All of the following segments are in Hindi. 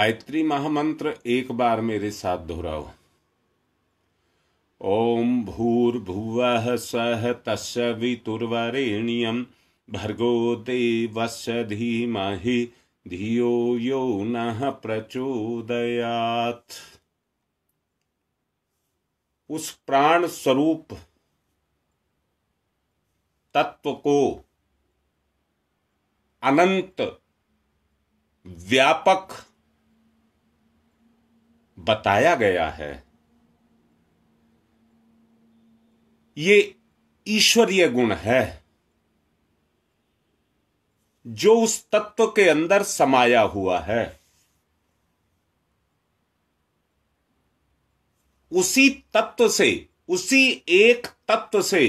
गायत्री महामंत्र एक बार मेरे साथ दोहराओ ओम भूर्भुव सह तस्वितुर्वरेण्यम भर्गो देवस्य धीमहि धियो यो न प्रचोदयात उस प्राण स्वरूप तत्व को अनंत व्यापक बताया गया है ये ईश्वरीय गुण है जो उस तत्व के अंदर समाया हुआ है उसी तत्व से उसी एक तत्व से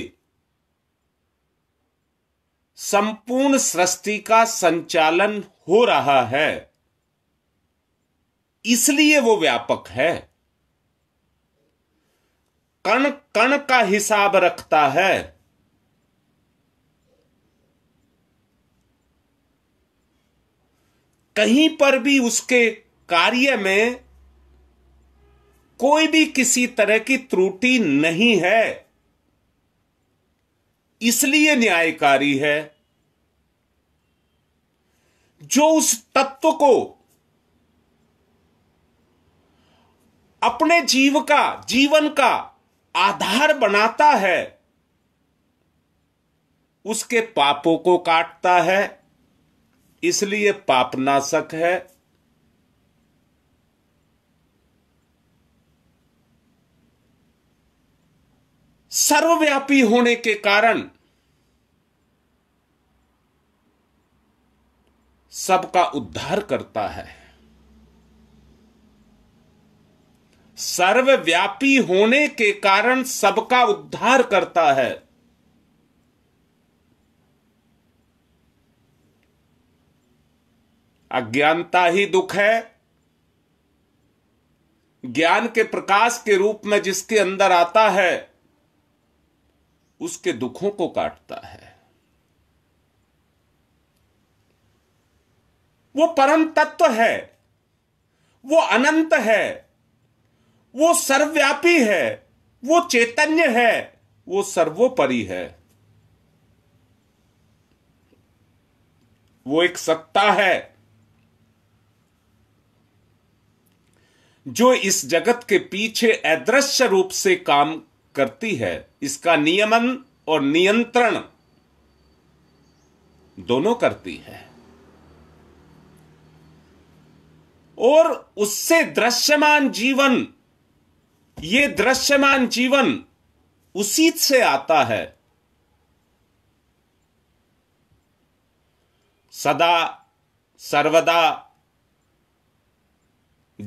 संपूर्ण सृष्टि का संचालन हो रहा है इसलिए वो व्यापक है कण कण का हिसाब रखता है कहीं पर भी उसके कार्य में कोई भी किसी तरह की त्रुटि नहीं है इसलिए न्यायकारी है जो उस तत्व को अपने जीव का जीवन का आधार बनाता है उसके पापों को काटता है इसलिए पापनाशक है सर्वव्यापी होने के कारण सबका उद्धार करता है सर्वव्यापी होने के कारण सबका उद्धार करता है अज्ञानता ही दुख है ज्ञान के प्रकाश के रूप में जिसके अंदर आता है उसके दुखों को काटता है वो परम तत्व है वो अनंत है वो सर्वव्यापी है वो चैतन्य है वो सर्वोपरि है वो एक सत्ता है जो इस जगत के पीछे अदृश्य रूप से काम करती है इसका नियमन और नियंत्रण दोनों करती है और उससे दृश्यमान जीवन ये दृश्यमान जीवन उसी से आता है सदा सर्वदा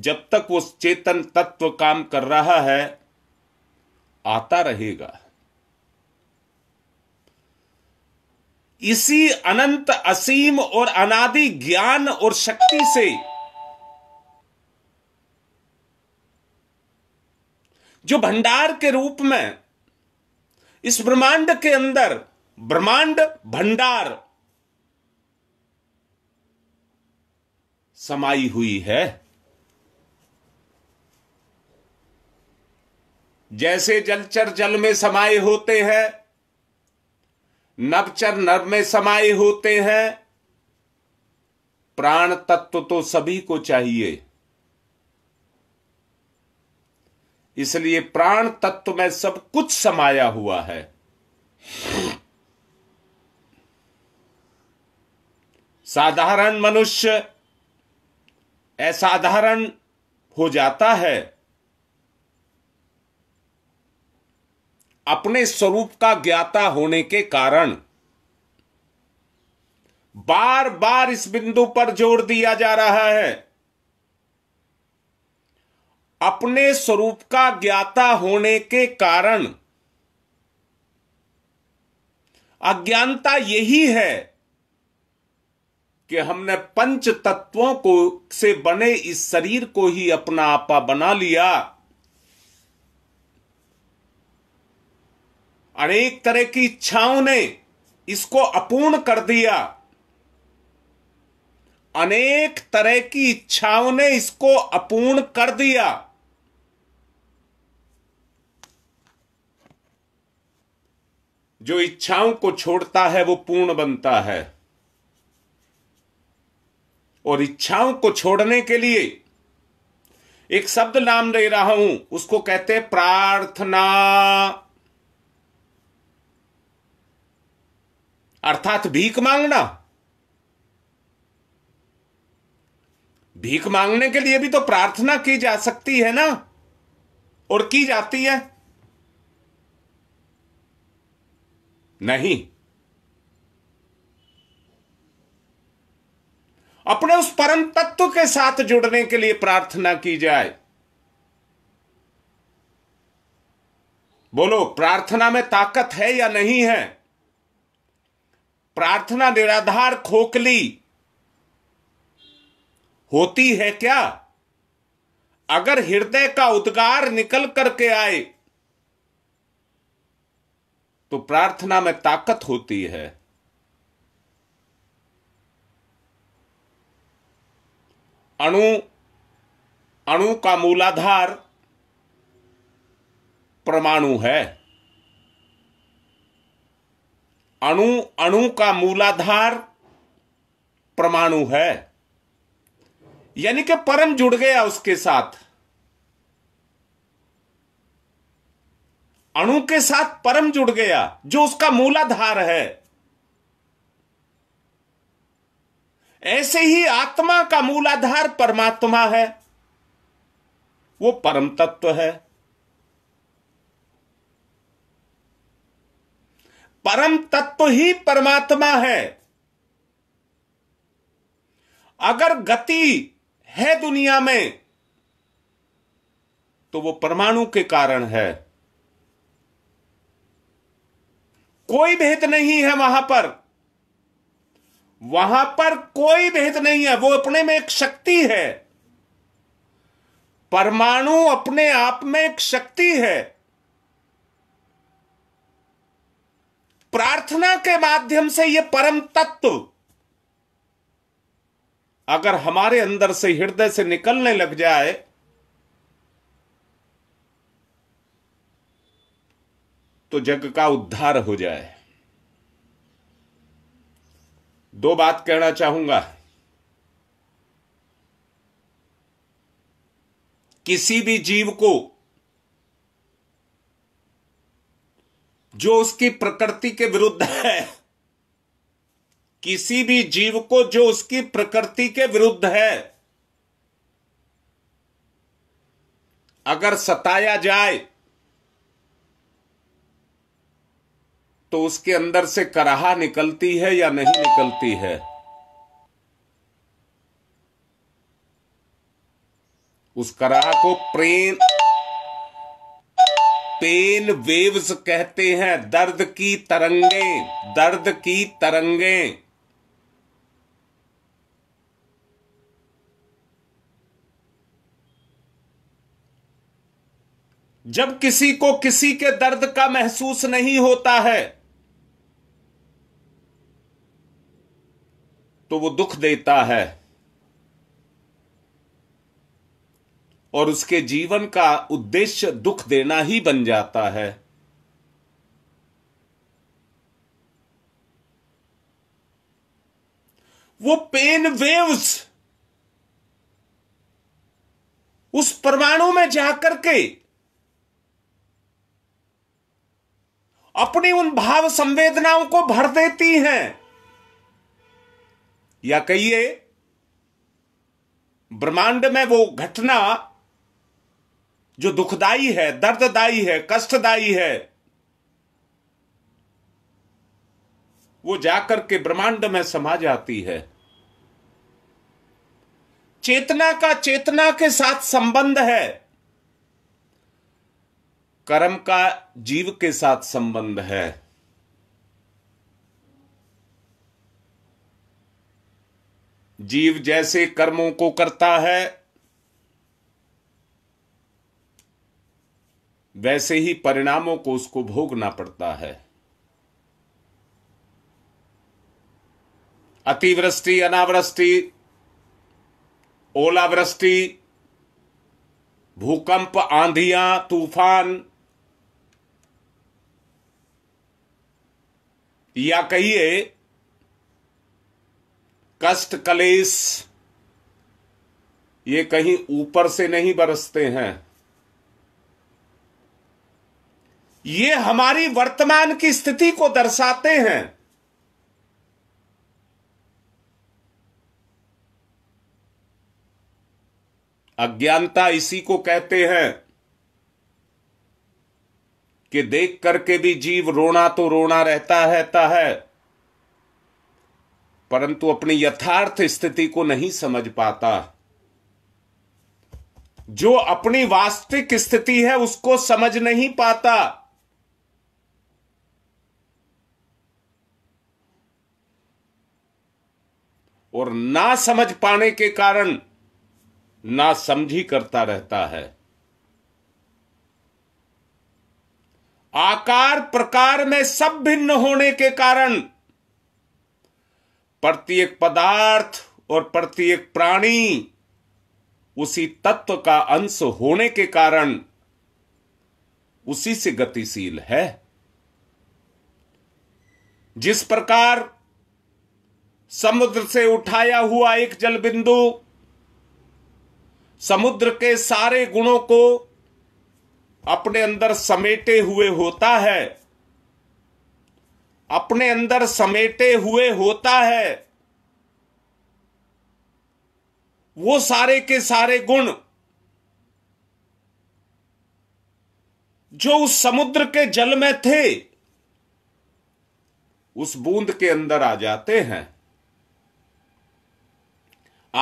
जब तक वो चेतन तत्व काम कर रहा है आता रहेगा इसी अनंत असीम और अनादि ज्ञान और शक्ति से जो भंडार के रूप में इस ब्रह्मांड के अंदर ब्रह्मांड भंडार समाई हुई है जैसे जलचर जल में समाये होते हैं नवचर नव में समाये होते हैं प्राण तत्व तो सभी को चाहिए इसलिए प्राण तत्व में सब कुछ समाया हुआ है साधारण मनुष्य असाधारण हो जाता है अपने स्वरूप का ज्ञाता होने के कारण बार बार इस बिंदु पर जोर दिया जा रहा है अपने स्वरूप का ज्ञाता होने के कारण अज्ञानता यही है कि हमने पंच तत्वों को से बने इस शरीर को ही अपना आपा बना लिया अनेक तरह की इच्छाओं ने इसको अपूर्ण कर दिया अनेक तरह की इच्छाओं ने इसको अपूर्ण कर दिया जो इच्छाओं को छोड़ता है वो पूर्ण बनता है और इच्छाओं को छोड़ने के लिए एक शब्द नाम दे रहा हूं उसको कहते हैं प्रार्थना अर्थात भीख मांगना भीख मांगने के लिए भी तो प्रार्थना की जा सकती है ना और की जाती है नहीं अपने उस परम तत्व के साथ जुड़ने के लिए प्रार्थना की जाए बोलो प्रार्थना में ताकत है या नहीं है प्रार्थना निराधार खोखली होती है क्या अगर हृदय का उद्गार निकल करके आए तो प्रार्थना में ताकत होती है अणु अणु का मूलाधार परमाणु है अणु अणु का मूलाधार परमाणु है यानी कि परम जुड़ गया उसके साथ अणु के साथ परम जुड़ गया जो उसका मूलाधार है ऐसे ही आत्मा का मूलाधार परमात्मा है वो परम तत्व है परम तत्व ही परमात्मा है अगर गति है दुनिया में तो वो परमाणु के कारण है कोई भेद नहीं है वहां पर वहां पर कोई भेद नहीं है वो अपने में एक शक्ति है परमाणु अपने आप में एक शक्ति है प्रार्थना के माध्यम से यह परम तत्व अगर हमारे अंदर से हृदय से निकलने लग जाए तो जग का उद्धार हो जाए दो बात कहना चाहूंगा किसी भी जीव को जो उसकी प्रकृति के विरुद्ध है किसी भी जीव को जो उसकी प्रकृति के विरुद्ध है अगर सताया जाए तो उसके अंदर से कराहा निकलती है या नहीं निकलती है उस कराह को प्रेम पेन वेव्स कहते हैं दर्द की तरंगे दर्द की तरंगे जब किसी को किसी के दर्द का महसूस नहीं होता है तो वो दुख देता है और उसके जीवन का उद्देश्य दुख देना ही बन जाता है वो पेन वेव्स उस परमाणु में जाकर के अपनी उन भाव संवेदनाओं को भर देती हैं या कहिए ब्रह्मांड में वो घटना जो दुखदाई है दर्ददाई है कष्टदाई है वो जाकर के ब्रह्मांड में समा जाती है चेतना का चेतना के साथ संबंध है कर्म का जीव के साथ संबंध है जीव जैसे कर्मों को करता है वैसे ही परिणामों को उसको भोगना पड़ता है अतिवृष्टि अनावृष्टि ओलावृष्टि भूकंप आंधियां तूफान या कहिए कष्ट कलेश ये कहीं ऊपर से नहीं बरसते हैं ये हमारी वर्तमान की स्थिति को दर्शाते हैं अज्ञानता इसी को कहते हैं कि देख करके भी जीव रोना तो रोना रहता रहता है परंतु अपनी यथार्थ स्थिति को नहीं समझ पाता जो अपनी वास्तविक स्थिति है उसको समझ नहीं पाता और ना समझ पाने के कारण ना समझी करता रहता है आकार प्रकार में सब भिन्न होने के कारण प्रत्येक पदार्थ और प्रत्येक प्राणी उसी तत्व का अंश होने के कारण उसी से गतिशील है जिस प्रकार समुद्र से उठाया हुआ एक जल बिंदु समुद्र के सारे गुणों को अपने अंदर समेटे हुए होता है अपने अंदर समेटे हुए होता है वो सारे के सारे गुण जो उस समुद्र के जल में थे उस बूंद के अंदर आ जाते हैं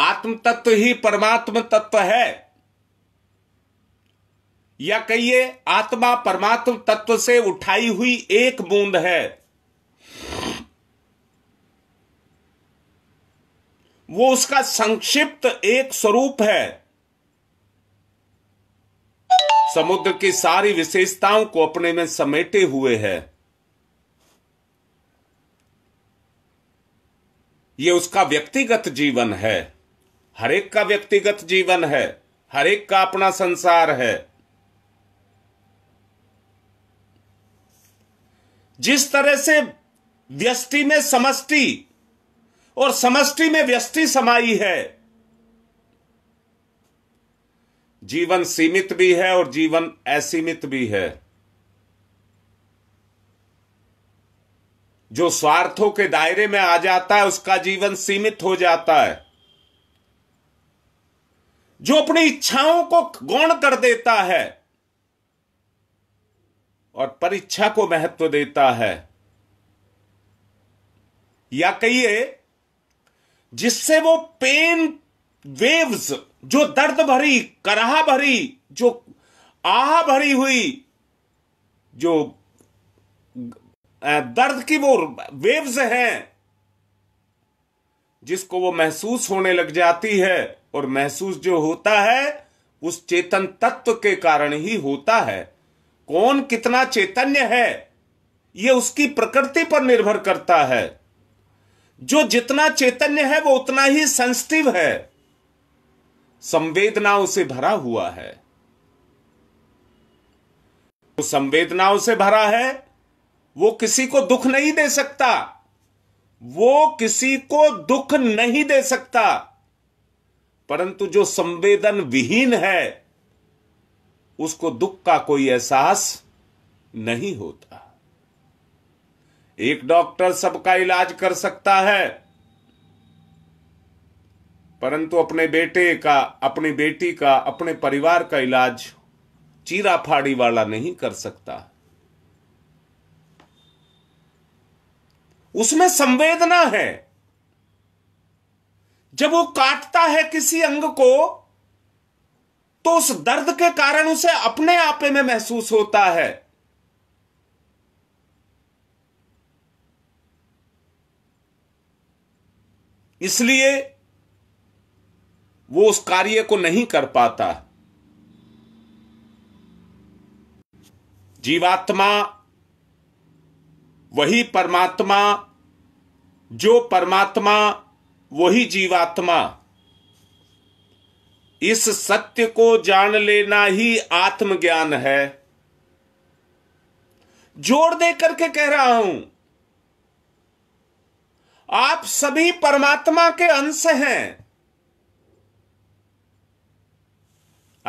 आत्म तत्व ही परमात्म तत्व है या कहिए आत्मा परमात्म तत्व से उठाई हुई एक बूंद है वो उसका संक्षिप्त एक स्वरूप है समुद्र की सारी विशेषताओं को अपने में समेटे हुए है ये उसका व्यक्तिगत जीवन है हरेक का व्यक्तिगत जीवन है हरेक का अपना संसार है जिस तरह से व्यष्टि में समष्टि और समष्टि में व्यष्टि समाई है जीवन सीमित भी है और जीवन असीमित भी है जो स्वार्थों के दायरे में आ जाता है उसका जीवन सीमित हो जाता है जो अपनी इच्छाओं को गौण कर देता है और परीक्षा को महत्व देता है या कहिए जिससे वो पेन वेव्स जो दर्द भरी कराह भरी जो आह भरी हुई जो दर्द की वो वेव्स हैं जिसको वो महसूस होने लग जाती है और महसूस जो होता है उस चेतन तत्व के कारण ही होता है कौन कितना चैतन्य है यह उसकी प्रकृति पर निर्भर करता है जो जितना चैतन्य है वो उतना ही सेंसिटिव है संवेदनाओं से भरा हुआ है वो तो संवेदनाओं से भरा है वो किसी को दुख नहीं दे सकता वो किसी को दुख नहीं दे सकता परंतु जो संवेदन विहीन है उसको दुख का कोई एहसास नहीं होता एक डॉक्टर सबका इलाज कर सकता है परंतु अपने बेटे का अपनी बेटी का अपने परिवार का इलाज चीरा फाड़ी वाला नहीं कर सकता उसमें संवेदना है जब वो काटता है किसी अंग को तो उस दर्द के कारण उसे अपने आपे में महसूस होता है इसलिए वो उस कार्य को नहीं कर पाता जीवात्मा वही परमात्मा जो परमात्मा वही जीवात्मा इस सत्य को जान लेना ही आत्मज्ञान है जोड़ दे करके कह रहा हूं आप सभी परमात्मा के अंश हैं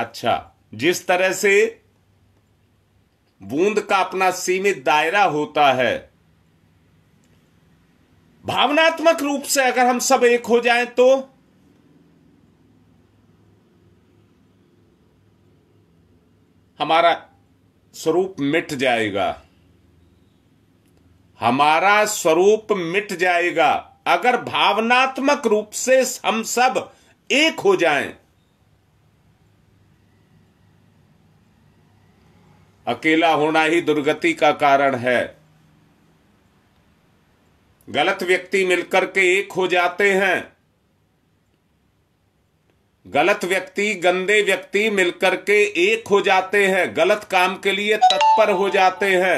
अच्छा जिस तरह से बूंद का अपना सीमित दायरा होता है भावनात्मक रूप से अगर हम सब एक हो जाएं तो हमारा स्वरूप मिट जाएगा हमारा स्वरूप मिट जाएगा अगर भावनात्मक रूप से हम सब एक हो जाएं अकेला होना ही दुर्गति का कारण है गलत व्यक्ति मिलकर के एक हो जाते हैं गलत व्यक्ति गंदे व्यक्ति मिलकर के एक हो जाते हैं गलत काम के लिए तत्पर हो जाते हैं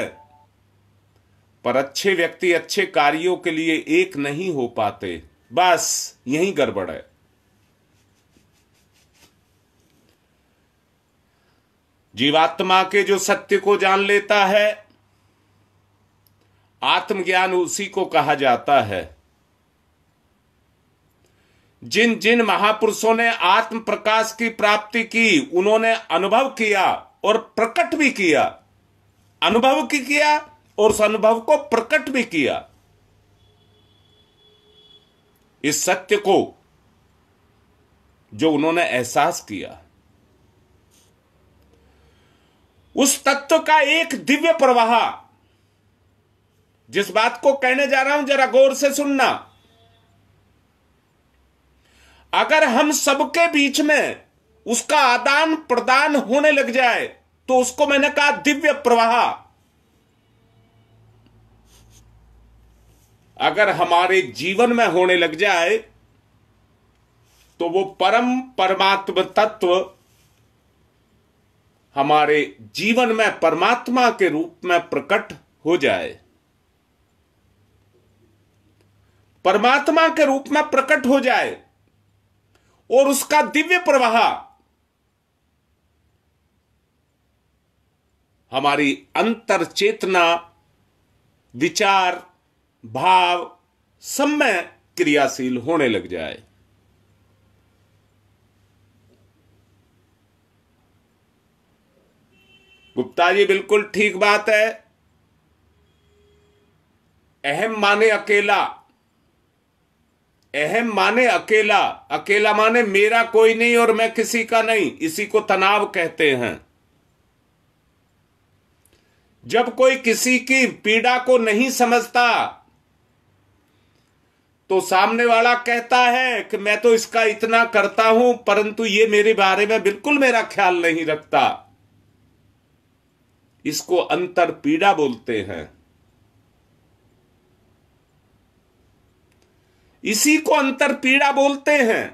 पर अच्छे व्यक्ति अच्छे कार्यों के लिए एक नहीं हो पाते बस यही गड़बड़ है जीवात्मा के जो सत्य को जान लेता है आत्मज्ञान उसी को कहा जाता है जिन जिन महापुरुषों ने आत्म प्रकाश की प्राप्ति की उन्होंने अनुभव किया और प्रकट भी किया अनुभव की किया और उस अनुभव को प्रकट भी किया इस सत्य को जो उन्होंने एहसास किया उस तत्व का एक दिव्य प्रवाह जिस बात को कहने जा रहा हूं जरा गौर से सुनना अगर हम सबके बीच में उसका आदान प्रदान होने लग जाए तो उसको मैंने कहा दिव्य प्रवाह अगर हमारे जीवन में होने लग जाए तो वो परम परमात्म तत्व हमारे जीवन में परमात्मा के रूप में प्रकट हो जाए परमात्मा के रूप में प्रकट हो जाए और उसका दिव्य प्रवाह हमारी अंतर चेतना विचार भाव समय क्रियाशील होने लग जाए गुप्ता जी बिल्कुल ठीक बात है अहम माने अकेला अहम माने अकेला अकेला माने मेरा कोई नहीं और मैं किसी का नहीं इसी को तनाव कहते हैं जब कोई किसी की पीड़ा को नहीं समझता तो सामने वाला कहता है कि मैं तो इसका इतना करता हूं परंतु ये मेरे बारे में बिल्कुल मेरा ख्याल नहीं रखता इसको अंतर पीड़ा बोलते हैं इसी को अंतर पीड़ा बोलते हैं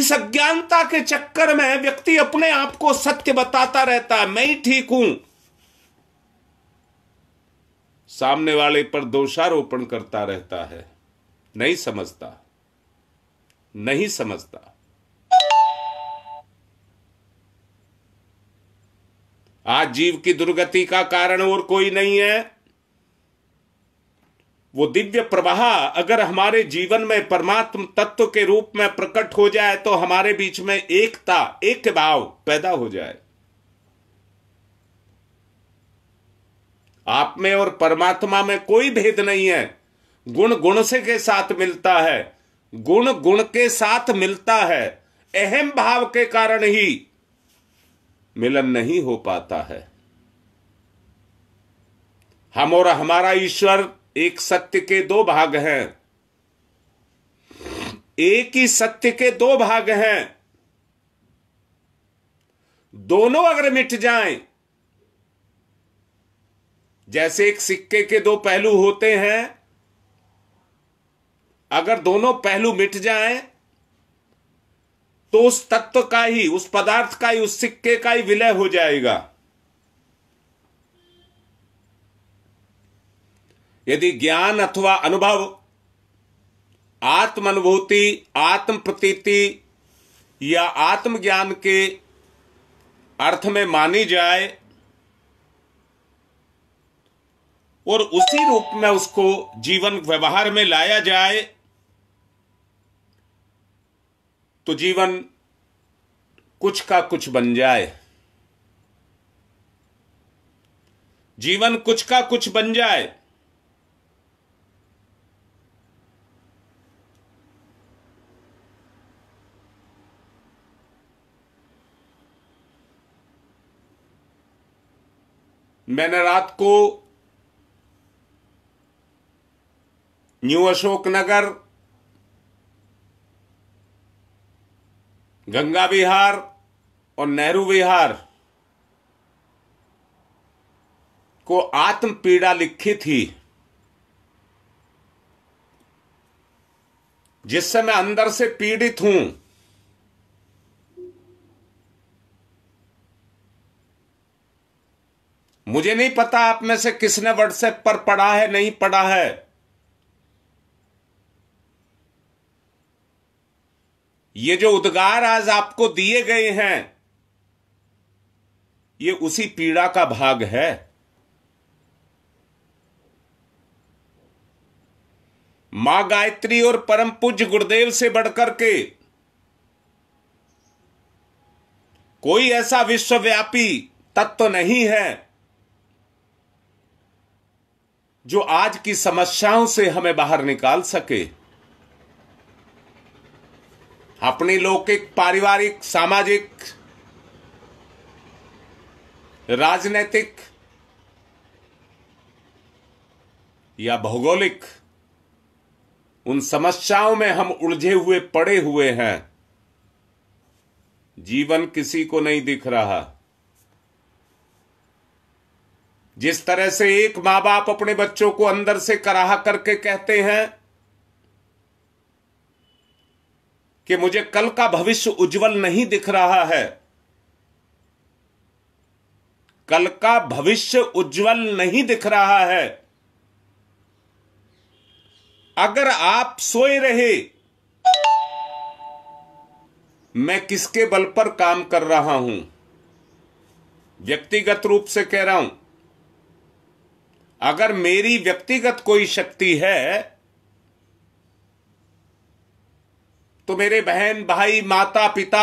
इस अज्ञानता के चक्कर में व्यक्ति अपने आप को सत्य बताता रहता है मैं ही ठीक हूं सामने वाले पर दोषारोपण करता रहता है नहीं समझता नहीं समझता आज जीव की दुर्गति का कारण और कोई नहीं है वो दिव्य प्रवाह अगर हमारे जीवन में परमात्म तत्व के रूप में प्रकट हो जाए तो हमारे बीच में एकता एक भाव पैदा हो जाए आप में और परमात्मा में कोई भेद नहीं है गुण गुण से के साथ मिलता है गुण गुण के साथ मिलता है अहम भाव के कारण ही मिलन नहीं हो पाता है हम और हमारा ईश्वर एक सत्य के दो भाग हैं एक ही सत्य के दो भाग हैं दोनों अगर मिट जाएं जैसे एक सिक्के के दो पहलू होते हैं अगर दोनों पहलू मिट जाएं तो उस तत्व का ही उस पदार्थ का ही उस सिक्के का ही विलय हो जाएगा यदि ज्ञान अथवा अनुभव आत्म अनुभूति आत्म प्रतीति या आत्मज्ञान के अर्थ में मानी जाए और उसी रूप में उसको जीवन व्यवहार में लाया जाए तो जीवन कुछ का कुछ बन जाए जीवन कुछ का कुछ बन जाए मैंने रात को न्यू अशोकनगर गंगा विहार और नेहरू विहार को आत्म पीड़ा लिखी थी जिससे मैं अंदर से पीड़ित हूं मुझे नहीं पता आप में से किसने व्हाट्सएप पर पढ़ा है नहीं पढ़ा है ये जो उद्गार आज आपको दिए गए हैं ये उसी पीड़ा का भाग है मां गायत्री और परम पूज्य गुरुदेव से बढ़कर के कोई ऐसा विश्वव्यापी तत्व नहीं है जो आज की समस्याओं से हमें बाहर निकाल सके अपनी लौकिक पारिवारिक सामाजिक राजनैतिक या भौगोलिक उन समस्याओं में हम उलझे हुए पड़े हुए हैं जीवन किसी को नहीं दिख रहा जिस तरह से एक मां बाप अपने बच्चों को अंदर से कराह करके कहते हैं कि मुझे कल का भविष्य उज्जवल नहीं दिख रहा है कल का भविष्य उज्जवल नहीं दिख रहा है अगर आप सोए रहे मैं किसके बल पर काम कर रहा हूं व्यक्तिगत रूप से कह रहा हूं अगर मेरी व्यक्तिगत कोई शक्ति है तो मेरे बहन भाई माता पिता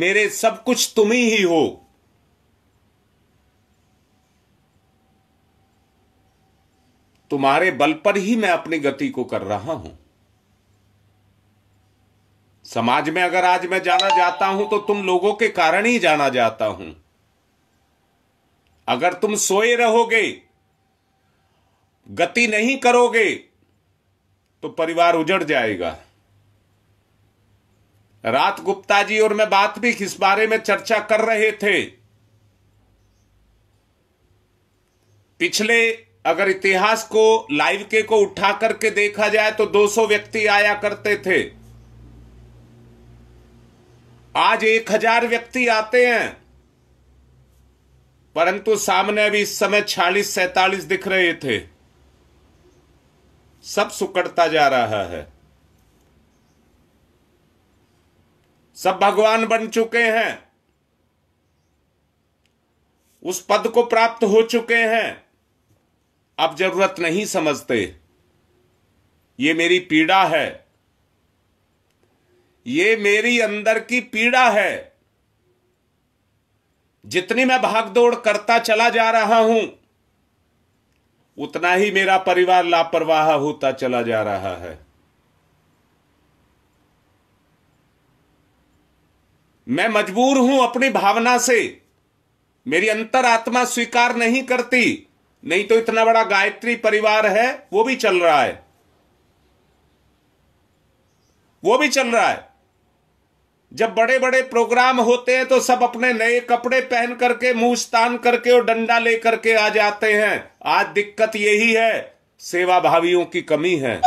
मेरे सब कुछ तुम ही हो तुम्हारे बल पर ही मैं अपनी गति को कर रहा हूं समाज में अगर आज मैं जाना जाता हूं तो तुम लोगों के कारण ही जाना जाता हूं अगर तुम सोए रहोगे गति नहीं करोगे तो परिवार उजड़ जाएगा रात गुप्ता जी और मैं बात भी इस बारे में चर्चा कर रहे थे पिछले अगर इतिहास को लाइव के को उठा करके देखा जाए तो 200 व्यक्ति आया करते थे आज 1000 व्यक्ति आते हैं परंतु सामने अभी इस समय छालीस सैतालीस दिख रहे थे सब सुकड़ता जा रहा है सब भगवान बन चुके हैं उस पद को प्राप्त हो चुके हैं अब जरूरत नहीं समझते ये मेरी पीड़ा है ये मेरी अंदर की पीड़ा है जितनी मैं भागदौड़ करता चला जा रहा हूं उतना ही मेरा परिवार लापरवाह होता चला जा रहा है मैं मजबूर हूं अपनी भावना से मेरी अंतर आत्मा स्वीकार नहीं करती नहीं तो इतना बड़ा गायत्री परिवार है वो भी चल रहा है वो भी चल रहा है जब बड़े बड़े प्रोग्राम होते हैं तो सब अपने नए कपड़े पहन करके मुंह स्तान करके और डंडा लेकर के आ जाते हैं आज दिक्कत यही है सेवा भावियों की कमी है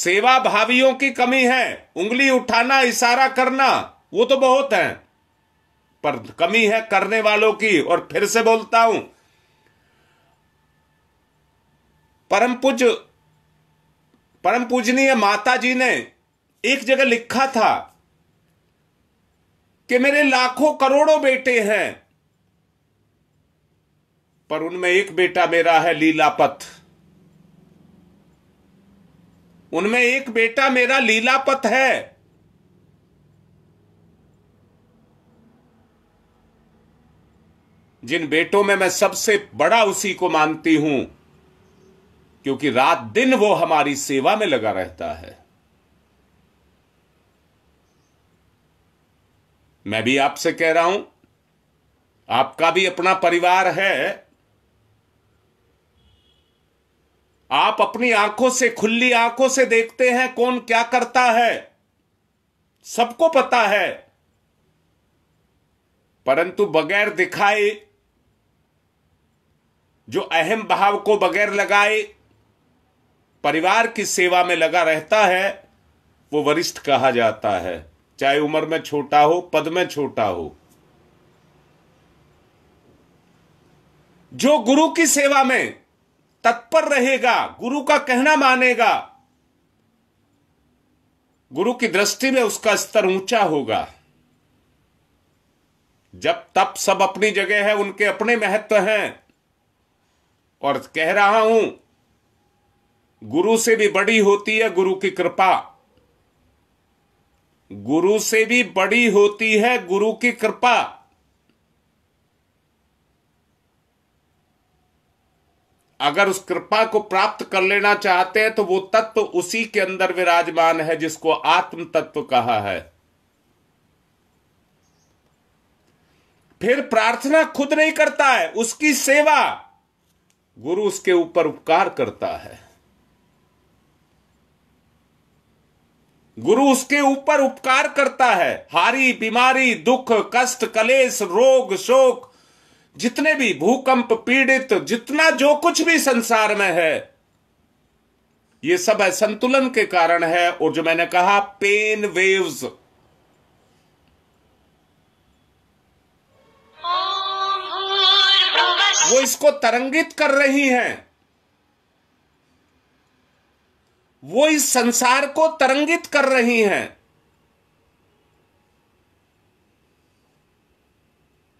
सेवा भावियों की कमी है उंगली उठाना इशारा करना वो तो बहुत है पर कमी है करने वालों की और फिर से बोलता हूं परम पूज परम पूजनीय माता जी ने एक जगह लिखा था कि मेरे लाखों करोड़ों बेटे हैं पर उनमें एक बेटा मेरा है लीलापथ उनमें एक बेटा मेरा लीलापत है जिन बेटों में मैं सबसे बड़ा उसी को मानती हूं क्योंकि रात दिन वो हमारी सेवा में लगा रहता है मैं भी आपसे कह रहा हूं आपका भी अपना परिवार है आप अपनी आंखों से खुली आंखों से देखते हैं कौन क्या करता है सबको पता है परंतु बगैर दिखाए जो अहम भाव को बगैर लगाए परिवार की सेवा में लगा रहता है वो वरिष्ठ कहा जाता है चाहे उम्र में छोटा हो पद में छोटा हो जो गुरु की सेवा में तत्पर रहेगा गुरु का कहना मानेगा गुरु की दृष्टि में उसका स्तर ऊंचा होगा जब तप सब अपनी जगह है उनके अपने महत्व हैं और कह रहा हूं गुरु से भी बड़ी होती है गुरु की कृपा गुरु से भी बड़ी होती है गुरु की कृपा अगर उस कृपा को प्राप्त कर लेना चाहते हैं तो वो तत्व उसी के अंदर विराजमान है जिसको आत्म तत्व कहा है फिर प्रार्थना खुद नहीं करता है उसकी सेवा गुरु उसके ऊपर उपकार करता है गुरु उसके ऊपर उपकार करता है हारी बीमारी दुख कष्ट कलेश रोग शोक जितने भी भूकंप पीड़ित जितना जो कुछ भी संसार में है ये सब असंतुलन के कारण है और जो मैंने कहा पेन वेव्स वो इसको तरंगित कर रही हैं वो इस संसार को तरंगित कर रही हैं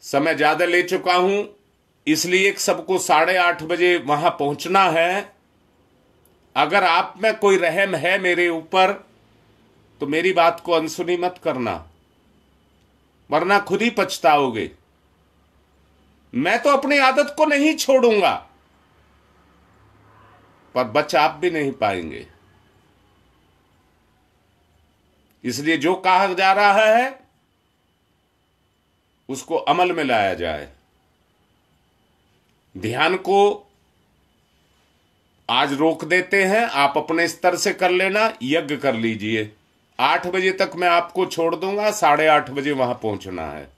समय ज़्यादा ले चुका हूं इसलिए सबको साढ़े आठ बजे वहां पहुंचना है अगर आप में कोई रहम है मेरे ऊपर तो मेरी बात को अनसुनी मत करना वरना खुद ही पछताओगे मैं तो अपनी आदत को नहीं छोड़ूंगा पर बच आप भी नहीं पाएंगे इसलिए जो कहा जा रहा है उसको अमल में लाया जाए ध्यान को आज रोक देते हैं आप अपने स्तर से कर लेना यज्ञ कर लीजिए आठ बजे तक मैं आपको छोड़ दूंगा साढ़े आठ बजे वहां पहुंचना है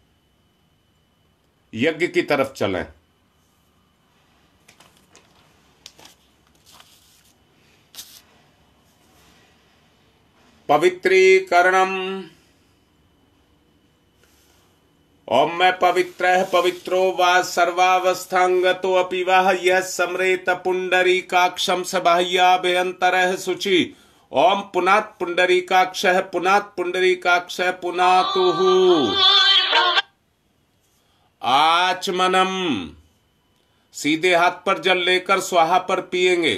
यज्ञ की तरफ चलें पवित्रीकरणम ओम मैं पवित्र पवित्रो वा सर्वावस्थांगतो अपि वह यह पुंडरी काक्षम सबाह्याभ्यंतर शुचि ओम पुनात् पुंडरी काक्ष पुनात् पुंडरी काक्ष पुना आचमनम सीधे हाथ पर जल लेकर स्वाहा पर पिएंगे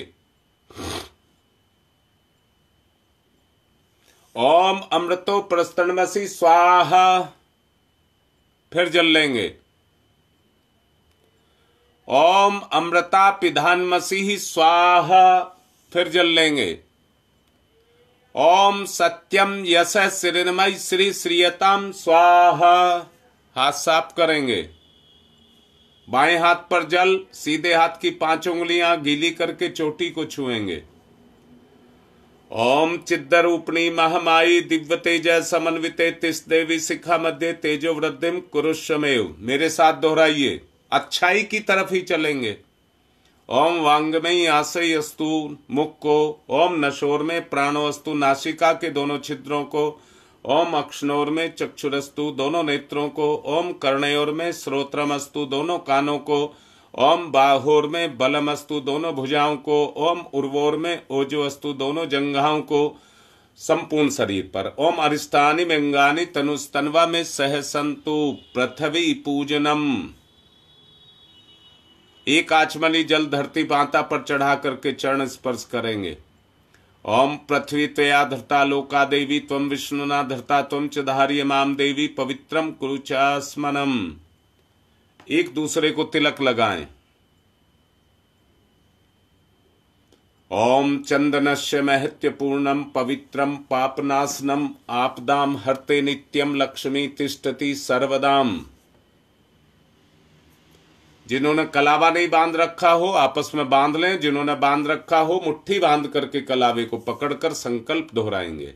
ओम अमृतो प्रस्तमसी स्वाहा फिर जल लेंगे ओम अमृता पिधान मसीह स्वाहा फिर जल लेंगे ओम सत्यम यश श्रीनमय श्री श्रीयताम स्वाहा हाथ साफ करेंगे बाएं हाथ पर जल सीधे हाथ की पांच उंगलियां गीली करके चोटी को छुएंगे ओम उपनी महामाई दिव्य तेज समन्वित तिस देवी शिखा मध्य तेजो वृद्धि कुरुषमेव मेरे साथ दोहराइए अच्छाई की तरफ ही चलेंगे ओम में आशय अस्तु मुख को ओम नशोर में प्राणो अस्तु नासिका के दोनों छिद्रों को ओम अक्षनोर में चक्षुरस्तु दोनों नेत्रों को ओम कर्णयोर में श्रोत्रमस्तु दोनों कानों को ओम बाहोर में बलमस्तु दोनों भुजाओं को ओम उर्वोर में ओजोस्तु दोनों जंघाओं को संपूर्ण शरीर पर ओम अरिष्टानी व्यंगानी तनुस्तनवा में सहसंतु पृथ्वी पूजनम एक आचमनी जल धरती बांता पर चढ़ा करके चरण स्पर्श करेंगे ओम पृथ्वी तया धरता लोका देवी तम विष्णुना धरता तम च माम देवी पवित्रम कुरुचास्मनम एक दूसरे को तिलक लगाएं ओम चंदन से महत्वपूर्णम पवित्रम पापनाशनम आपदाम हरते नित्यम लक्ष्मी तिष्ठति सर्वदाम जिन्होंने कलावा नहीं बांध रखा हो आपस में बांध लें जिन्होंने बांध रखा हो मुट्ठी बांध करके कलावे को पकड़कर संकल्प दोहराएंगे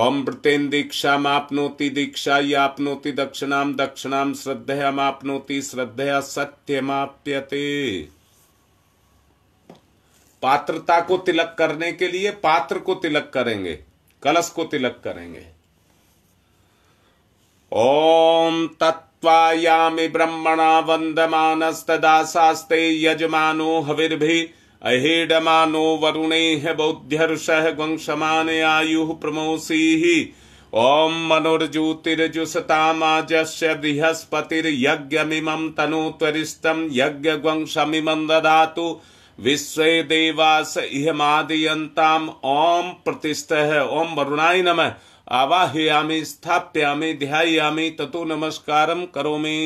ओम प्रतेन दीक्षा मापनोति दीक्षा यापनोति दक्षिणाम दक्षिणाम श्रद्धया मापनोति श्रद्धया सत्यमाप्यते पात्रता को तिलक करने के लिए पात्र को तिलक करेंगे कलश को तिलक करेंगे ओम तत्वायामि ब्रह्मणा वंदमानस्तदासास्ते यजमानो हविर्भिः अहेडमानो वरुणेह बौद्ध्यर्षः गुंसमान आयुः मनोर्ज्योतिर्जुसताज ॐ मनोर्ज्योतिर्जुषतामाजस्य बृहस्पतिर्यज्ञमिमं तनोत्वरिष्टं यज्ञवंशमिमं ददातु विश्वे देवास इह मादयन्ताम् ॐ प्रतिष्ठः ॐ वरुणाय नमः आवाहयामि स्थापयामि ध्यायामि ततो नमस्कारम करोमि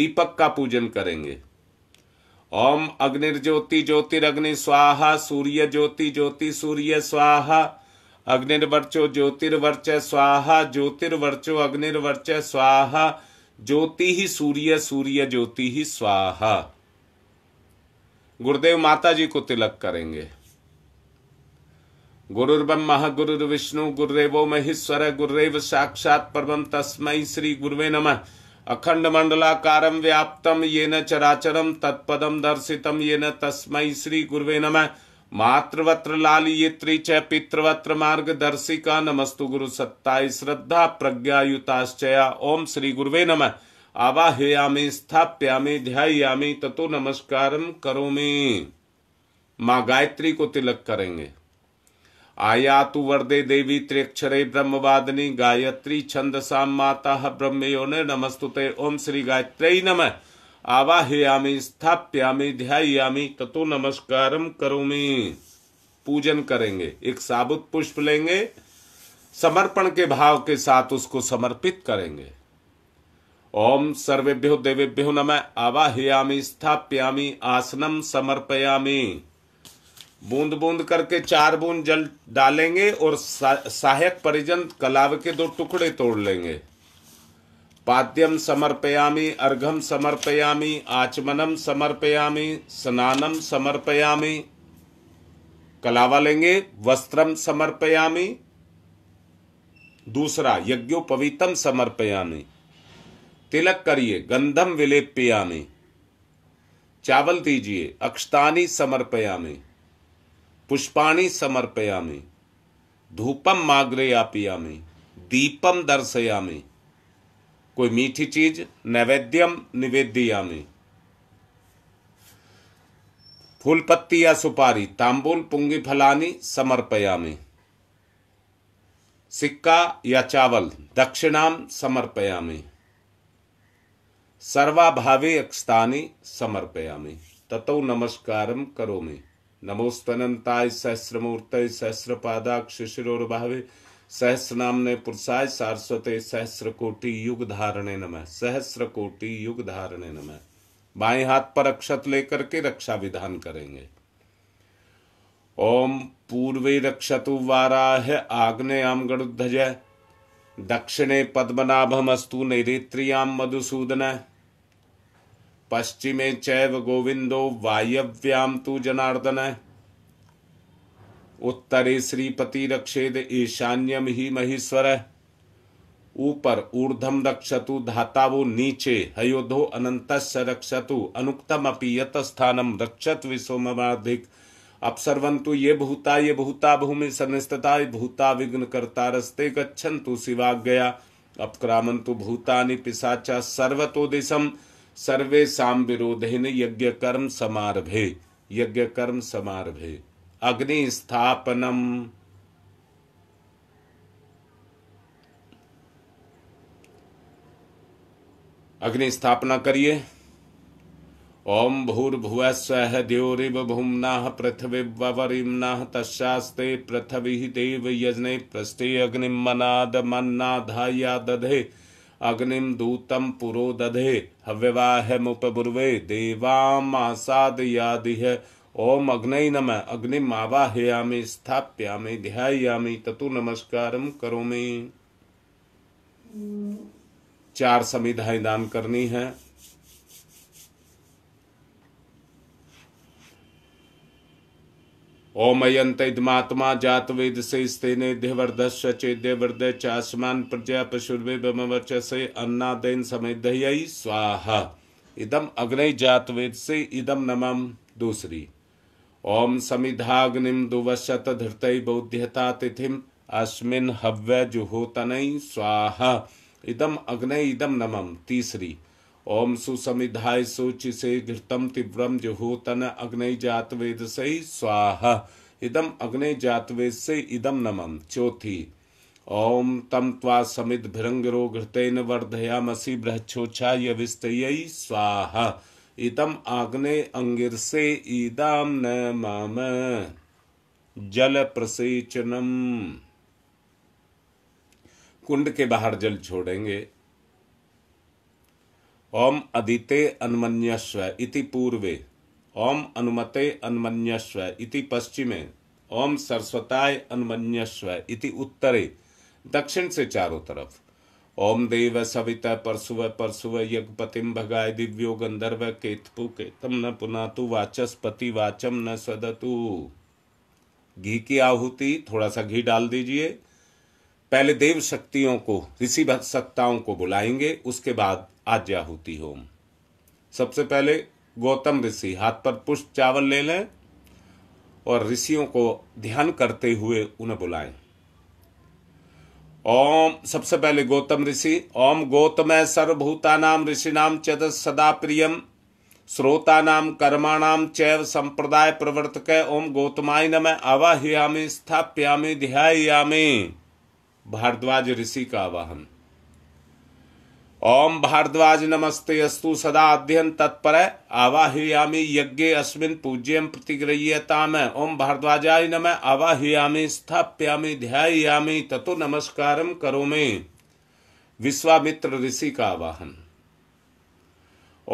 दीपक का पूजन करेंगे ओम अग्निर्ज्योति ज्योतिरग्नि स्वाहा सूर्य ज्योति ज्योति सूर्य स्वाहा अग्निर्वर्चो ज्योतिर्वर्च स्वाहा ज्योतिर्वर्चो अग्निर्वर्च स्वाहा ज्योति ही सूर्य सूर्य ज्योति ही स्वाहा गुरुदेव माता जी को तिलक करेंगे गुरुर्ब्रह्म गुरुर्विष्णु गुरुदेव महेश्वर गुरुदेव साक्षात परम तस्मय श्री गुरुवे नमः न चराचरम तत्पदम दर्शित ये न तस्म श्री श्रीगुर्वे नम मातृवत्र ये च पितृवत्र दर्शिका नमस्तु सत्ताय श्रद्धा प्रज्ञा युताश्चया ओम श्री गुरुवे नम आवाहयामि स्थाप्या ध्यायामी ततो नमस्कार करो मे माँ गायत्री को तिलक करेंगे आयातु वर्दे देवी त्रिक्षरे ब्रह्मवादिनी गायत्री छंदसा माता ब्रह्मयोने नमस्तुते ओम श्री गायत्री नम आवाहयामी स्थाप्यामी ध्यायामी ततो नमस्कार करोमी पूजन करेंगे एक साबुत पुष्प लेंगे समर्पण के भाव के साथ उसको समर्पित करेंगे ओम सर्वेभ्यो देवेभ्यो नमः आवाहयामी स्थाप्यामी आसनम समर्पयामी बूंद बूंद करके चार बूंद जल डालेंगे और सहायक परिजन कलाव के दो टुकड़े तोड़ लेंगे पाद्यम समर्पयामी अर्घम समर्पयामी आचमनम समर्पयामी स्नानम समर्पयामी कलावा लेंगे वस्त्रम समर्पयामी दूसरा यज्ञोपवीतम समर्पयामी तिलक करिए गंधम विलेपयामी चावल दीजिए अक्षतानी समर्पयामी पुष्पाणि समर्पयामि धूपम माग्रयापयामि दीपम दर्शयामि कोई मीठी चीज नैवेद्यम निवेद्यामि फूल पत्ती या सुपारी तांबुल पुंगी फलानी समर्पयामि सिक्का या चावल दक्षिणाम समर्पयामि सर्वाभावी अक्षतानी समर्पयामि ततो नमस्कारम करो में नमोस्तनताय सहस्रमूर्त सहस्रपादाक्ष शिशिरोर्भावे सहस्र नामने पुरुषाय सारस्वते सहस्र कोटि युग धारणे नम सहस्र कोटि युग धारणे नम बाएं हाथ पर अक्षत लेकर के रक्षा विधान करेंगे ओम पूर्वे रक्षतु वाराह आम गणुध्वज दक्षिणे पद्मनाभमस्तु नैरेत्रियाम मधुसूदन पश्चिमे चैव गोविंदो वायव्याम तु जनार्दन उत्तरे श्रीपति रक्षेद ईशान्यम ही महेश्वर ऊपर ऊर्धम रक्षतु धातावो नीचे हयोधो अनंत रक्षतु अनुक्तम अपि यत स्थानम रक्षत विश्वमाधिक अपसर्वंतु ये भूता ये भूता भूमि सनिस्तता भूता विघ्न करता रस्ते गच्छन्तु शिवाज्ञया अपक्रामंतु भूतानि पिशाचा सर्वतो दिशम सर्वे साम विरोधेन यज्ञ कर्म समारभे यज्ञ कर्म समारभे अग्नि स्थापनम अग्नि स्थापना करिए ओम भूर्भुव स्व द्योरिव पृथ्वी पृथ्वीवरिम्ना तस्ते पृथ्वी देव यजने पृष्ठे अग्निम मनाद धाया दधे अग्निम दूतम पुरो दधे हव्यवाह हव्यवाहमुपब्रुवे देवामासादयादिह ओम अग्न नम अग्नि मावाहयामि स्थापयामि ध्यायामि ततु नमस्कार करोमि चार समिधाएं दान करनी है जात ओमयन्तैद्मात्मा जातवेदसे स्तेने देवर्धश्च चेद्यवर्धय चास्मान् प्रजया पशुर्वेदमवर्चसे समय समृद्धयै स्वाहा इदम अग्नय वेद से इदम नमम दूसरी ओम समिधाग्निम दुवशत धृत बौद्ध्यता तिथिम अस्मिन हव्य जुहोतनई स्वाहा इदम अग्नय इदम नमम तीसरी ओम सुसमिधाय सुचिसे से घृतम तीव्रम जुहूतन अग्नि जातवेद से स्वाह इदम अग्नि जातवेद से इदम नमम चौथी ओम तम त्वा समित भृंगरो घृतेन मसी बृहछोच्छा यविस्तय स्वाह इदम आग्ने अंगिर से ईदाम न माम जल प्रसेचनम कुंड के बाहर जल छोड़ेंगे ओम अदिते अन्मन्यस्व इति पूर्वे ओम अनुमते अन्मन्यस्व इति पश्चिमे ओम सरस्वताय अन्मन्यस्व इति उत्तरे दक्षिण से चारों तरफ ओम देव सविता परसुव परसुव यज्ञपतिम भगाय दिव्यो गंधर्व केतपु केतम न पुनातु वाचस्पति वाचम न सदतु घी की आहुति थोड़ा सा घी डाल दीजिए पहले देव शक्तियों को ऋषि सत्ताओं को बुलाएंगे उसके बाद होती होम सबसे पहले गौतम ऋषि हाथ पर पुष्प चावल ले लें और ऋषियों को ध्यान करते हुए उन्हें बुलाएं ओम सबसे पहले गौतम ऋषि ओम नाम ऋषि नाम चद सदा प्रियम नाम कर्माणाम चैव संप्रदाय प्रवर्तक ओम गौतमाय न मैं आवाहयामी स्थाप्यामी ध्यायामी भारद्वाज ऋषि का आवाहन ओम भारद्वाज नमस्ते अस्तु सदा अध्ययन तत्पर आवाहयामी अस्मिन पूज्य पूज्यम में ओम भारद्वाजाय नम आवाहयामी स्थापयामी ध्यायामी ततो नमस्कार मे विश्वामित्र ऋषि का आवाहन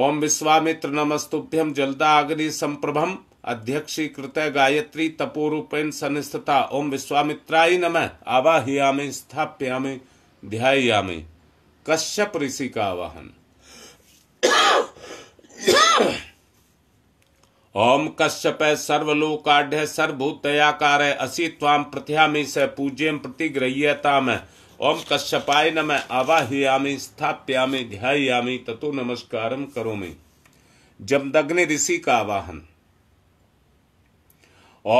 ओम विश्वामित्र नमस्तुभ्यम जलदा अग्नि संप्रभम कृत गायत्री तपोरूपेण सनिस्थता ओम विश्वामित्राय नम आवाहयामी स्थाप्या ध्यायामी कश्यप ऋषि का आवाहन ओम कश्यप है सर्वलोकाढ़ सर्वभूतयाकार असी ताम प्रथयामी स पूज्यम प्रतिगृह्यता में ओम कश्यपाय न मैं आवाहयामी स्थाप्यामी ध्यायामी ततो नमस्कार करो मैं जमदग्नि ऋषि का आवाहन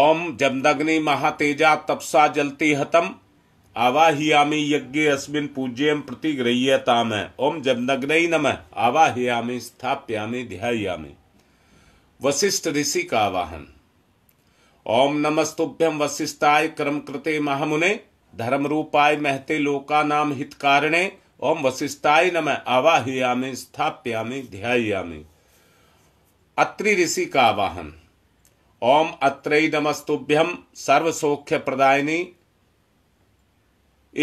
ओम जमदग्नि महातेजा तपसा जलती हतम आवाहियामी यज्ञ अस्मिन पूज्यम प्रति गृह्यताम ओम जब जमनग्न नम आवाहियामी स्थाप्यामी ध्यायामी वशिष्ठ ऋषि का आवाहन ओम नमस्तुभ्यम वशिष्ठाय क्रम कृते महामुने धर्म रूपाय महते लोका नाम हित कारणे ओम वशिष्ठाय नम आवाहियामी स्थाप्यामी ध्यायामी अत्रि ऋषि का आवाहन ओम अत्रि नमस्तुभ्यम सर्वसौख्य प्रदायनी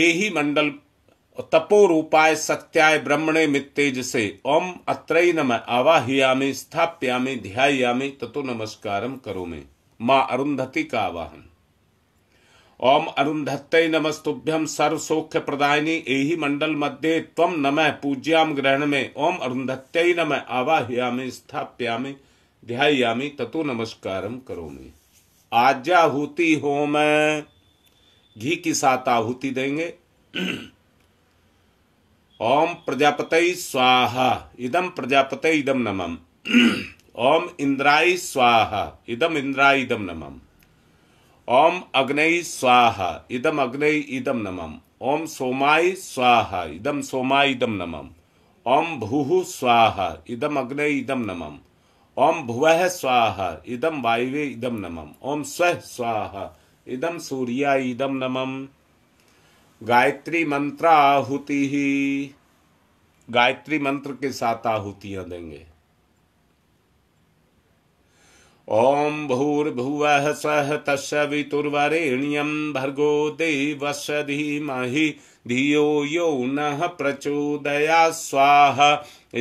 एहि मंडल रूपाय सत्याय ब्रह्मणे मित्तेज से ओम अत्रय नम आवाहयामी स्थाप्यामी ध्यायामी ततो नमस्कार करो मे माँ अरुंधति का आवाहन ओम अरुंधत्त नमस्तुभ्यम सर्व सौख्य प्रदायिनी एहि मंडल मध्ये तम नम पूज्याम ग्रहण में ओम अरुंधत्त नम आवाहयामी स्थापयामी ध्यायामी ततो नमस्कार करो आज्याहूति होम घी की सात आहुति देंगे ओम प्रजापत स्वाहा इदम प्रजापत इदम नमम ओम इंद्राय स्वाहा इदम इंद्राय इदम नमम ओम अग्नय स्वाहा इदम अग्नय इदम नमम ओम सोमाय स्वाहा इदम सोमाय इदम नमम ओम भूहु स्वाहा इदम अग्नय इदम नमम ओम भुव स्वाहा इदम वायवे इदम नमम ओम स्व स्वाहा इदम सूर्या इदम नमम गायत्री मंत्र आहुति ही गायत्री मंत्र के साथ आहुतियां देंगे ॐ भूर्भुवः सह तस्सवितुर्वरेण्यं भर्गो देवस्य धीमहि धियो यो नः प्रचोदया स्वाहा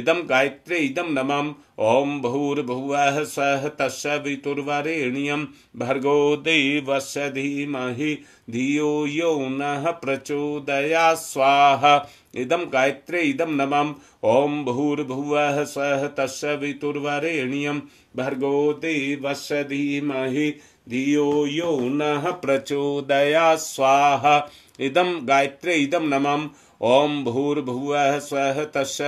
इदं गायत्रे इदं नमम् ॐ भूर्भुवः सह तस्सवितुर्वरेण्यं भर्गो देवस्य धीमहि धियो यो नः प्रचोदया स्वाहा इदम गायत्रे इदम नमाम ओम भूर्भुव सह तस् भर्गो देव धीमहि धियो यो न प्रचोदया स्वाहा इदम गायत्रे इदम नमाम ओम भूर्भुव सह तस्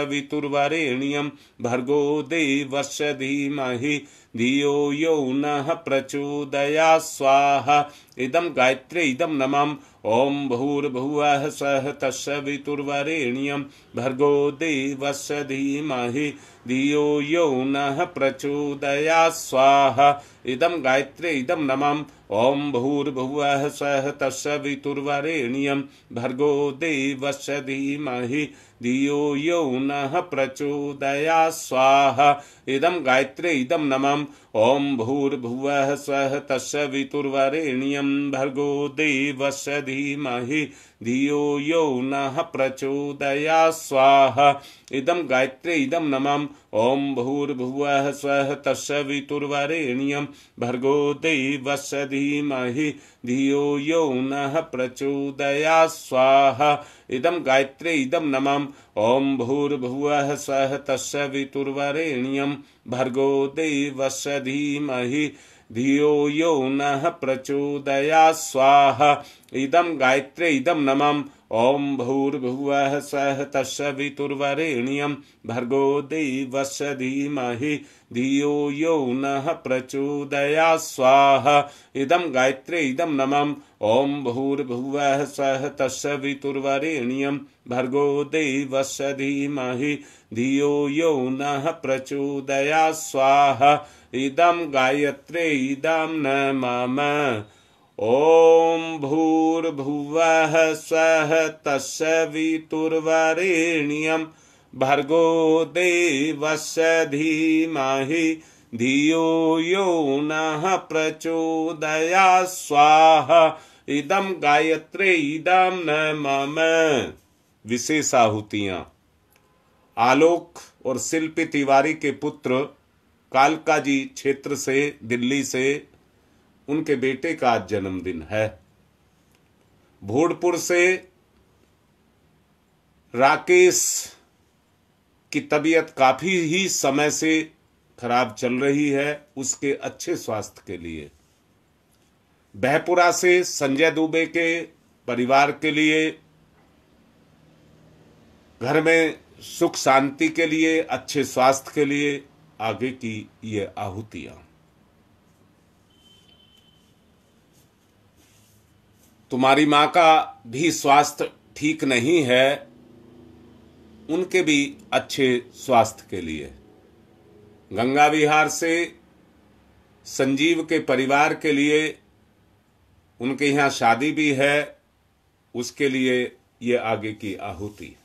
भर्गो देव धीमहि धियो यो न प्रचोदया स्वाहा इदम गायत्रे इदम नमाम ॐ भूर्भुवः सह तस्वितुर्वरेण्यं भर्गो देवस्य धीमहि धियो यो नः प्रचोदया स्वाहा इदं गायत्रे इदं नमम् ॐ भूर्भुवः सह तस्वितुर्वरेण्यं भर्गो देवस्य धीमहि धियो यौ नः प्रचोदया स्वाहा इदं गायत्रे इदं नमम् ॐ भूर्भुवः स्वः तस्वितुर्वरेण्यं भर्गो देवस्य धीमहि धियो यौ नः प्रचोदया स्वाहा इदं गायत्रे इदं नमम् ॐ भूर्भुवः स्वः तस्वितुर्वरेण्यं भर्गो देवस्य धीमहि धियो यौ नः प्रचोदया स्वाहा इदम गायत्रे इदम नमाम ओम भूर्भुव सह तस्वीतुर्वरेण्यम भर्गो देवस्य धीमहि धियो यो नः प्रचोदया स्वाहा इदं गायत्रे इदं नमम् ॐ भूर्भुवः सह तस्वितुर्वरेण्यं भर्गो देवस्य धीमहि धियो यो न प्रचोदया स्वाह इदम गायत्रे इदं नमम् ॐ भूर्भुवः सह तस्वितुर्वरेण्यं भर्गो देवस्य धीमहि धियो यो नः प्रचोदया स्वाहा इदम गायत्रे इदम न मम ओम भूर्भुव स्व तस्वीतुर्वरेण्यम भर्गो देवस्य धीमहि धियो यो न प्रचोदया स्वाह इदम गायत्रे इदम न मम विशेष आहुतियां आलोक और शिल्पी तिवारी के पुत्र कालका जी क्षेत्र से दिल्ली से उनके बेटे का आज जन्मदिन है भोड़पुर से राकेश की तबीयत काफ़ी ही समय से खराब चल रही है उसके अच्छे स्वास्थ्य के लिए बहपुरा से संजय दुबे के परिवार के लिए घर में सुख शांति के लिए अच्छे स्वास्थ्य के लिए आगे की ये आहुतियां तुम्हारी मां का भी स्वास्थ्य ठीक नहीं है उनके भी अच्छे स्वास्थ्य के लिए गंगा विहार से संजीव के परिवार के लिए उनके यहां शादी भी है उसके लिए ये आगे की आहुति है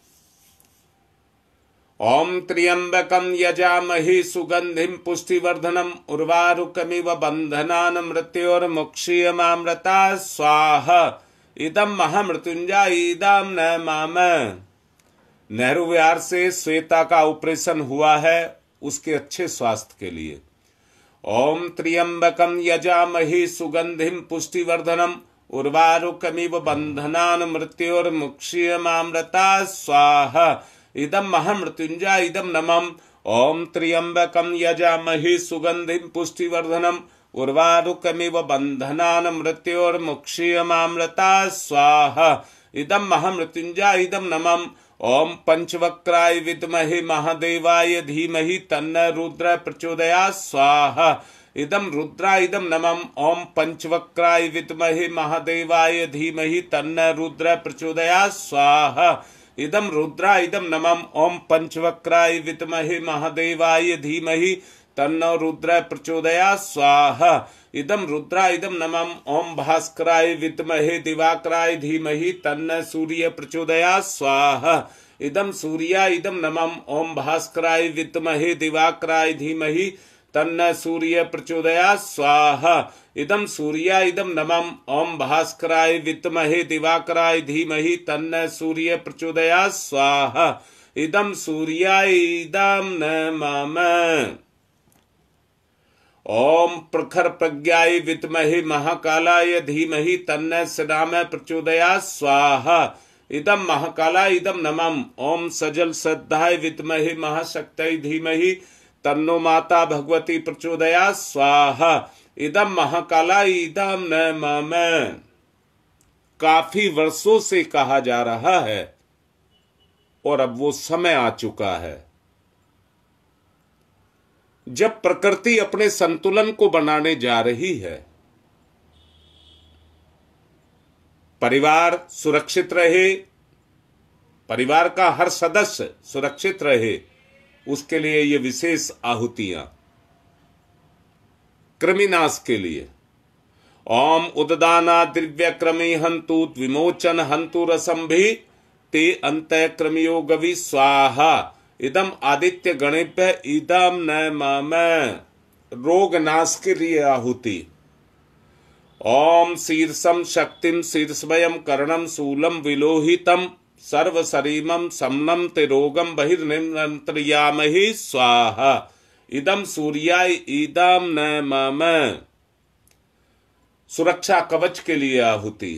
ॐ त्र्यम्बकं यजामहि सुगंधि पुष्टिवर्धनम् उर्वाकमी बंधना मृत्योर्मुक्षीयमामृता स्वाह इदम महामृत्युंजय इदम न माम नेहरू विहार से श्वेता का ऑपरेशन हुआ है उसके अच्छे स्वास्थ्य के लिए ओम त्र्यंबकम यजामहि सुगंधिम पुष्टिवर्धनम उर्वारुकमिव बंधनान मृत्योर्मुक्षीयमामृता स्वाहा इदम महम मृत्युंजय इदम नमम ओम त्र्यंबकम यजामहि सुगंधि पुष्टिवर्धनम उर्वारुकमिव मृत्योर्मुक्षीय मृता स्वाहा इदम महम मृत्युंजय इदम नमम ओम पंचवक्राय विदमहे महादेवाय धीमहि तन्न रुद्र प्रचोदया स्वाहा इदम रुद्रा इदम नमम ओम पंचवक्राय विदमहे महादेवाय धीमहि तन्न रुद्र प्रचोदया स्वाहा इदम रुद्रा इदम नमम ओम पंचवक्राय वितमहि महादेवाय धीमहि तन्नो रुद्र प्रचोदया स्वाहा इदम रुद्रा इदम नमम ओम भास्कराय वितमहि दिवाकराय धीमहि तन्न सूर्य प्रचोदया स्वाहा इदम सूर्या इदम नमम ओम भास्कराय वितमहि दिवाकराय धीमहि तन्न सूर्य प्रचोदया स्वाह इदम सूर्या इदम नमम ओम भास्कराय वित्तमहे दिवाकराय धीमहि तन्न सूर्य प्रचोदया स्वाह इदम सूर्या इदम नमम ओम प्रखर प्रज्ञाय वित्महे महाकालाय धीमहि तन्न सदाम प्रचोदया स्वाह इदम महाकाला इदम नमम ओम सजल सद्धाय वित्महे महाशक्ताय धीमहि तन्नो माता भगवती प्रचोदया स्वाहा इदम महाकाला इदम न मम काफी वर्षों से कहा जा रहा है और अब वो समय आ चुका है जब प्रकृति अपने संतुलन को बनाने जा रही है परिवार सुरक्षित रहे परिवार का हर सदस्य सुरक्षित रहे उसके लिए ये विशेष आहुतियां कृमिनाश के लिए ओम उददाना दिव्य क्रमी हंतु विमोचन हंतु रसम भी ते अंत क्रमियो गवि स्वाहा इदम आदित्य गणिप इदम न रोग नाश के लिए आहुति ओम शीर्षम शक्तिम शीर्षमय कर्णम शूलम विलोहितम सर्वशरीमं समनं तिरोगं बहिर्निमन्त्रयामहि स्वाहा इदम सूर्या इदम न मम सुरक्षा कवच के लिए आहुति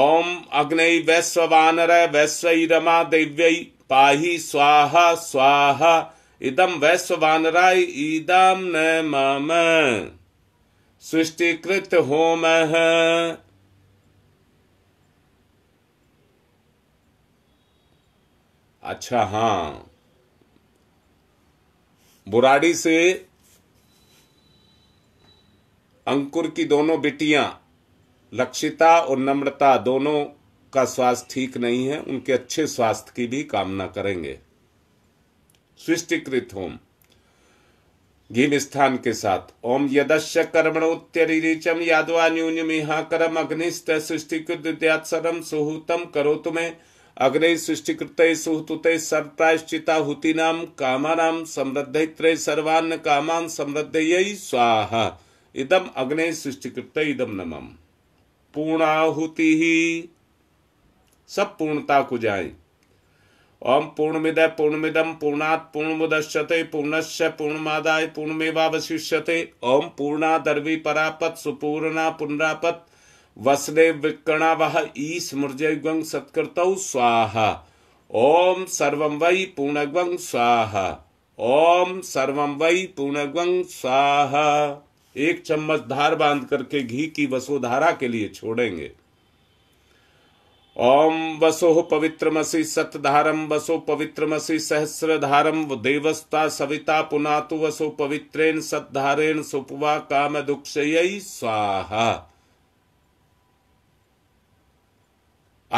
ओम अग्नि वैश्व रमा दिव्य पाही स्वाहा स्वाहा इदम वानराय इदम न मम सृष्टिकृत होम अच्छा हाँ बुराड़ी से अंकुर की दोनों बेटियां लक्षिता और नम्रता दोनों का स्वास्थ्य ठीक नहीं है उनके अच्छे स्वास्थ्य की भी कामना करेंगे सृष्टिकृत होम घीन स्थान के साथ ओम यदस्य कर्मणोत्यरिचम यादवा न्यूनमिहा करम अग्निस्त सृष्टिकृत सरम सुहूतम करो तुम्हें अग्नि सृष्टिकृत सुहतुत सर्वप्रायश्चिता हुतीनाम कामानाम समृद्धित्रे सर्वान्न कामान समृद्ध स्वाहा इदम अग्नि सृष्टिकृत इदम नमम पूर्णाहुति ही सब पूर्णता को जाए ओम पूर्णमिद पूर्णमिदम पूर्ण मुदश्यते पूर्णश पूर्णमादाय पूर्णमेवावशिष्यते ओम पूर्णा दर्वी परापत सुपूर्णा पुनरापत विकणा वह ईश मृजयुगं सत्कृत स्वाहा ओम सर्व वै पूर्णग्व स्वाहा ओम सर्व वै पूर्णग्व स्वाहा एक चम्मच धार बांध करके घी की वसुधारा के लिए छोड़ेंगे ओम वसो पवित्रमसी सतधारम वसो सहस्र सहस्रधारम देवस्ता सविता पुनातु वसो पवित्रेण सतधारेण सुपवा काम दुक्षय स्वाहा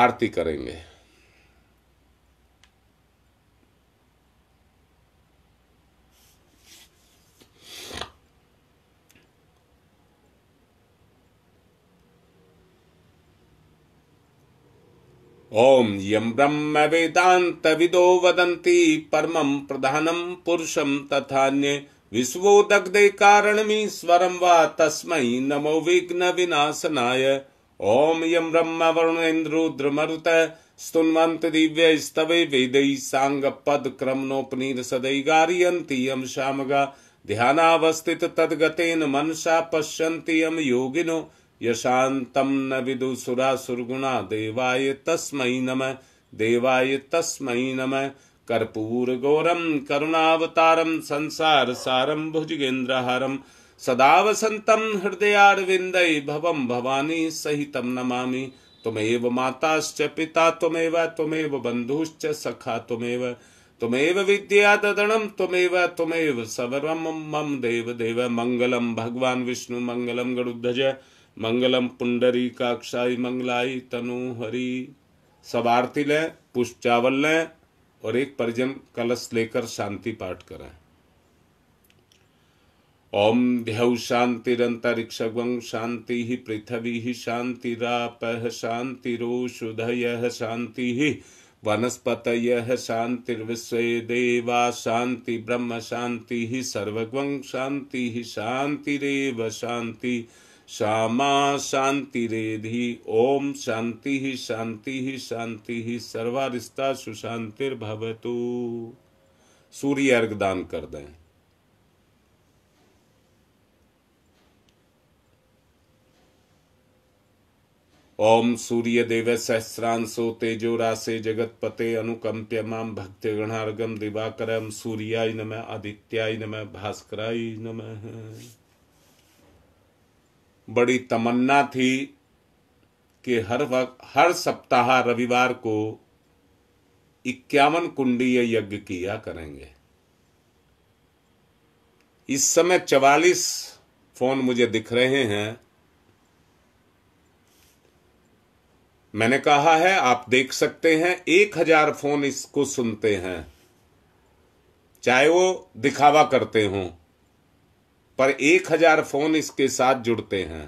आरती करेंगे ओम यम ब्रह्म वेदांत विदो वदंती परमं प्रधानम पुरुषं तथान्य विश्वोदग्धे स्वरम वा तस्मै नमो विघ्न विनाशनाय ॐ यं ब्रह्म वरुणेन्द्रुद्रमरुत स्तुन्वन्त दिव्यैस्तवै वेदैः साङ्गपदक्रम्नोपनिषदै गारयन्ति यं श्यामगा ध्यानावस्थित तद्गतेन मनसा पश्यन्ति यं योगिनो यशान्तं न विदुसुरासुरगुणा देवाय तस्मै नम देवाय तस्मै नमः कर्पूरगौरं करुणावतारं संसारसारं भुजगेन्द्रहारम् सदा वसंतम अरविंद भवम भवानी सहित नमामि तुमेव माताश्च पिता तमेव त्वमेव बंधुश्च सखा त्वमेव त्वमेव विद्या ददनम त्वमेव त्वमेव सवरम मम देव देव मंगलम भगवान विष्णु मंगलम गरुद्धज मंगलम पुंडरी काक्षाई मंगलाई तनु हरि सब आरती लें पुष्प चावल लें और एक परिजन कलश लेकर शांति पाठ करें ओम द्यौ शांतिरंतरिक्षं शांति पृथ्वी शांतिराप शांतिषुधय शांति वनस्पत शांतिर्विश्व देवा शांति ब्रह्म शांति सर्वं शांति शांतिरव शांति श्यामा शांतिरेधि ओम शांति शांति शांति सर्वारिस्ता सुशांतिर्भवतु सूर्य अर्घ दान कर दें ओम सूर्य देव सहस्रांशो तेजो रासे जगतपते अनुकंप्य माम गणार्गम दिवाकरम सूर्याय नम आदित्याय नम भास्कराय नम बड़ी तमन्ना थी कि हर वक्त हर सप्ताह रविवार को इक्यावन कुंडीय यज्ञ किया करेंगे इस समय चवालीस फोन मुझे दिख रहे हैं मैंने कहा है आप देख सकते हैं एक हजार फोन इसको सुनते हैं चाहे वो दिखावा करते हों पर एक हजार फोन इसके साथ जुड़ते हैं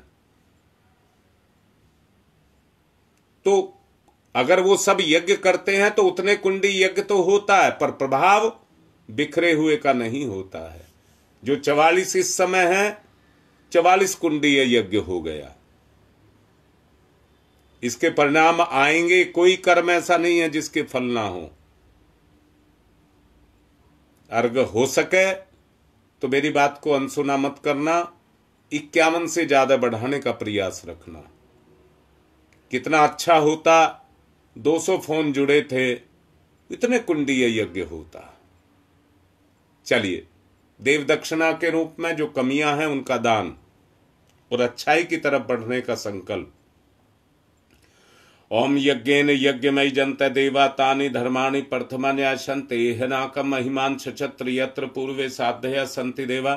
तो अगर वो सब यज्ञ करते हैं तो उतने कुंडी यज्ञ तो होता है पर प्रभाव बिखरे हुए का नहीं होता है जो चवालीस इस समय है चवालीस कुंडीय यज्ञ हो गया इसके परिणाम आएंगे कोई कर्म ऐसा नहीं है जिसके फल ना हो अर्घ हो सके तो मेरी बात को अनसुना मत करना इक्यावन से ज्यादा बढ़ाने का प्रयास रखना कितना अच्छा होता 200 फोन जुड़े थे इतने कुंडीय यज्ञ होता चलिए देव दक्षिणा के रूप में जो कमियां हैं उनका दान और अच्छाई की तरफ बढ़ने का संकल्प ओम यज्ञेन यज्ञमय जंत देवाता धर्मा प्रथमा प्रथमान्याशंते हनाकम महिमान छत्र यत्र पूर्वे साधया संति देवा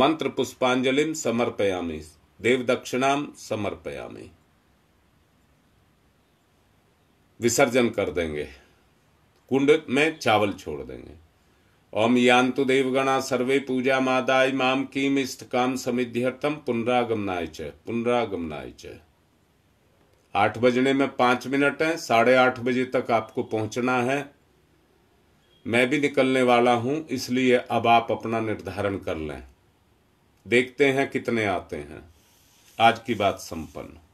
मंत्र पुष्पांजलिम समर्पयामि देव दक्षिणा समर्पयामि विसर्जन कर देंगे कुंड में चावल छोड़ देंगे ओम यांतु देवगणा सर्वे पूजा मादाय माम कीम इष्ट काम समिध्यर्थम पुनरागमनाय च पुनरागमनाय च आठ बजने में पाँच मिनट हैं साढ़े आठ बजे तक आपको पहुंचना है मैं भी निकलने वाला हूं इसलिए अब आप अपना निर्धारण कर लें देखते हैं कितने आते हैं आज की बात संपन्न